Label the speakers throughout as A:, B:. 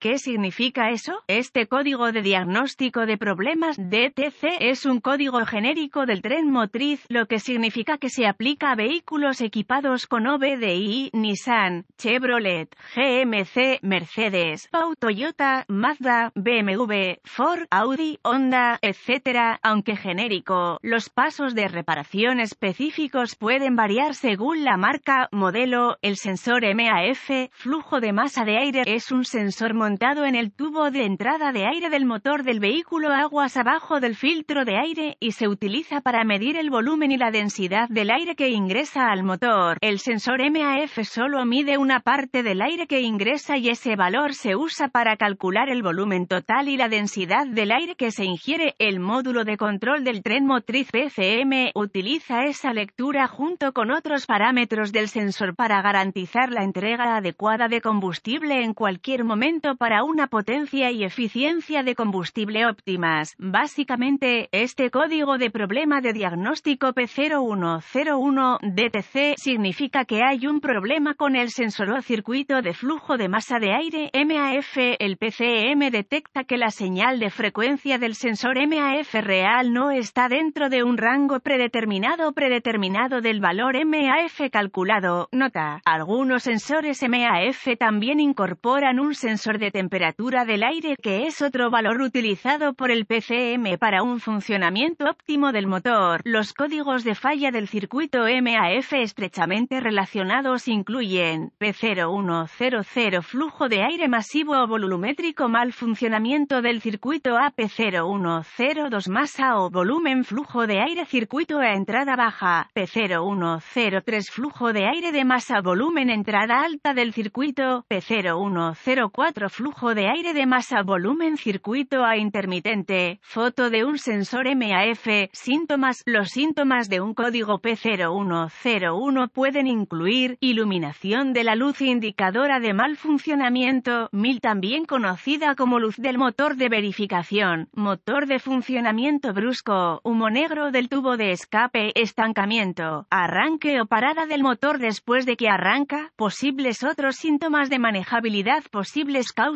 A: ¿Qué significa eso? Este código de diagnóstico de problemas DTC es un código genérico del tren motriz, lo que significa que se aplica a vehículos equipados con OBDI, Nissan, Chevrolet, GMC, Mercedes, Pau, Toyota, Mazda, BMW, Ford, Audi, Honda, etc. Aunque genérico, los pasos de reparación específicos pueden variar según la marca, modelo, el sensor MAF, flujo de masa de aire es un sensor en el tubo de entrada de aire del motor del vehículo aguas abajo del filtro de aire y se utiliza para medir el volumen y la densidad del aire que ingresa al motor. El sensor MAF solo mide una parte del aire que ingresa y ese valor se usa para calcular el volumen total y la densidad del aire que se ingiere. El módulo de control del tren motriz PCM utiliza esa lectura junto con otros parámetros del sensor para garantizar la entrega adecuada de combustible en cualquier momento para una potencia y eficiencia de combustible óptimas. Básicamente, este código de problema de diagnóstico P0101DTC significa que hay un problema con el sensor o circuito de flujo de masa de aire MAF. El PCM detecta que la señal de frecuencia del sensor MAF real no está dentro de un rango predeterminado predeterminado del valor MAF calculado. Nota. Algunos sensores MAF también incorporan un sensor de temperatura del aire que es otro valor utilizado por el PCM para un funcionamiento óptimo del motor. Los códigos de falla del circuito MAF estrechamente relacionados incluyen P0100 flujo de aire masivo o volumétrico mal funcionamiento del circuito AP0102 masa o volumen flujo de aire circuito a entrada baja, P0103 flujo de aire de masa volumen entrada alta del circuito, P0104 flujo flujo de aire de masa volumen circuito a intermitente, foto de un sensor MAF, síntomas, los síntomas de un código P0101 pueden incluir iluminación de la luz indicadora de mal funcionamiento, MIL también conocida como luz del motor de verificación, motor de funcionamiento brusco, humo negro del tubo de escape, estancamiento, arranque o parada del motor después de que arranca, posibles otros síntomas de manejabilidad, posibles causas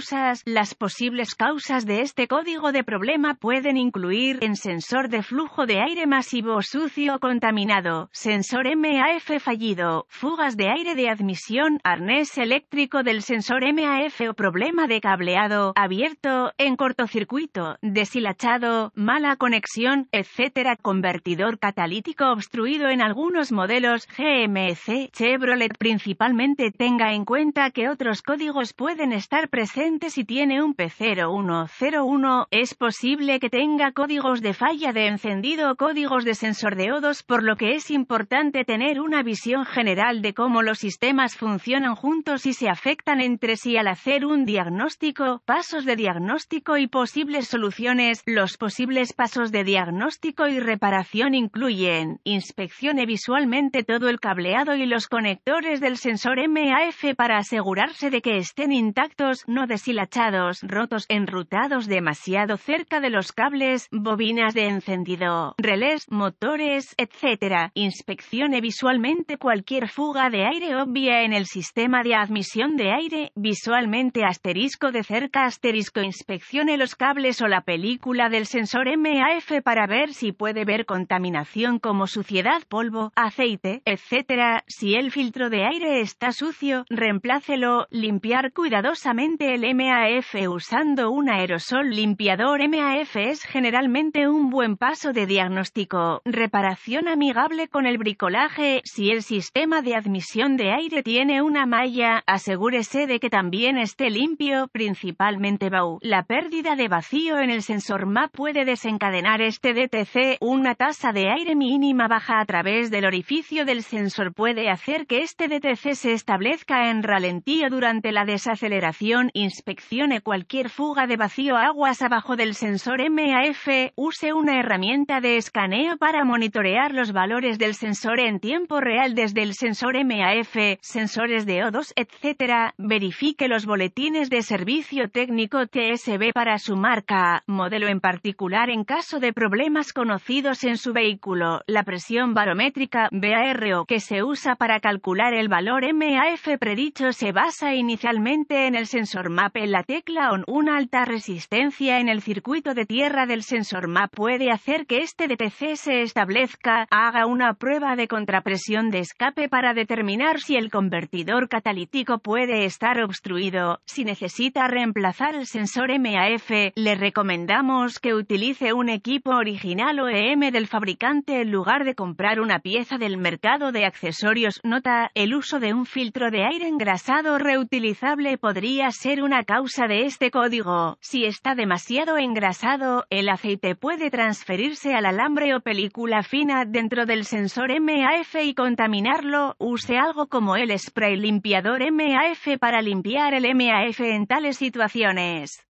A: las posibles causas de este código de problema pueden incluir en sensor de flujo de aire masivo sucio o contaminado, sensor MAF fallido, fugas de aire de admisión, arnés eléctrico del sensor MAF o problema de cableado abierto, en cortocircuito, deshilachado, mala conexión, etc. Convertidor catalítico obstruido en algunos modelos GMC Chevrolet principalmente tenga en cuenta que otros códigos pueden estar presentes si tiene un P0101, es posible que tenga códigos de falla de encendido o códigos de sensor de O2 por lo que es importante tener una visión general de cómo los sistemas funcionan juntos y se afectan entre sí al hacer un diagnóstico, pasos de diagnóstico y posibles soluciones. Los posibles pasos de diagnóstico y reparación incluyen inspeccione visualmente todo el cableado y los conectores del sensor MAF para asegurarse de que estén intactos, no deshilachados, rotos, enrutados demasiado cerca de los cables, bobinas de encendido, relés, motores, etc. Inspeccione visualmente cualquier fuga de aire obvia en el sistema de admisión de aire, visualmente asterisco de cerca asterisco inspeccione los cables o la película del sensor MAF para ver si puede ver contaminación como suciedad, polvo, aceite, etc. Si el filtro de aire está sucio, reemplácelo, limpiar cuidadosamente el MAF usando un aerosol limpiador MAF es generalmente un buen paso de diagnóstico. Reparación amigable con el bricolaje. Si el sistema de admisión de aire tiene una malla, asegúrese de que también esté limpio, principalmente BAU. La pérdida de vacío en el sensor MAP puede desencadenar este DTC. Una tasa de aire mínima baja a través del orificio del sensor puede hacer que este DTC se establezca en ralentía durante la desaceleración y inspeccione cualquier fuga de vacío aguas abajo del sensor MAF, use una herramienta de escaneo para monitorear los valores del sensor en tiempo real desde el sensor MAF, sensores de O2, etc. Verifique los boletines de servicio técnico TSB para su marca, modelo en particular en caso de problemas conocidos en su vehículo, la presión barométrica BARO que se usa para calcular el valor MAF predicho se basa inicialmente en el sensor MAP en la tecla ON. Una alta resistencia en el circuito de tierra del sensor MAP puede hacer que este DTC se establezca, haga una prueba de contrapresión de escape para determinar si el convertidor catalítico puede estar obstruido. Si necesita reemplazar el sensor MAF, le recomendamos que utilice un equipo original OEM del fabricante en lugar de comprar una pieza del mercado de accesorios. Nota, el uso de un filtro de aire engrasado reutilizable podría ser una causa de este código. Si está demasiado engrasado, el aceite puede transferirse al alambre o película fina dentro del sensor MAF y contaminarlo. Use algo como el spray limpiador MAF para limpiar el MAF en tales situaciones.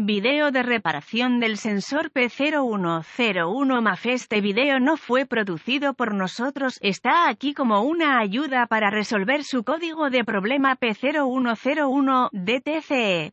A: Video de reparación del sensor P0101 MAF Este video no fue producido por nosotros, está aquí como una ayuda para resolver su código de problema P0101 DTCE.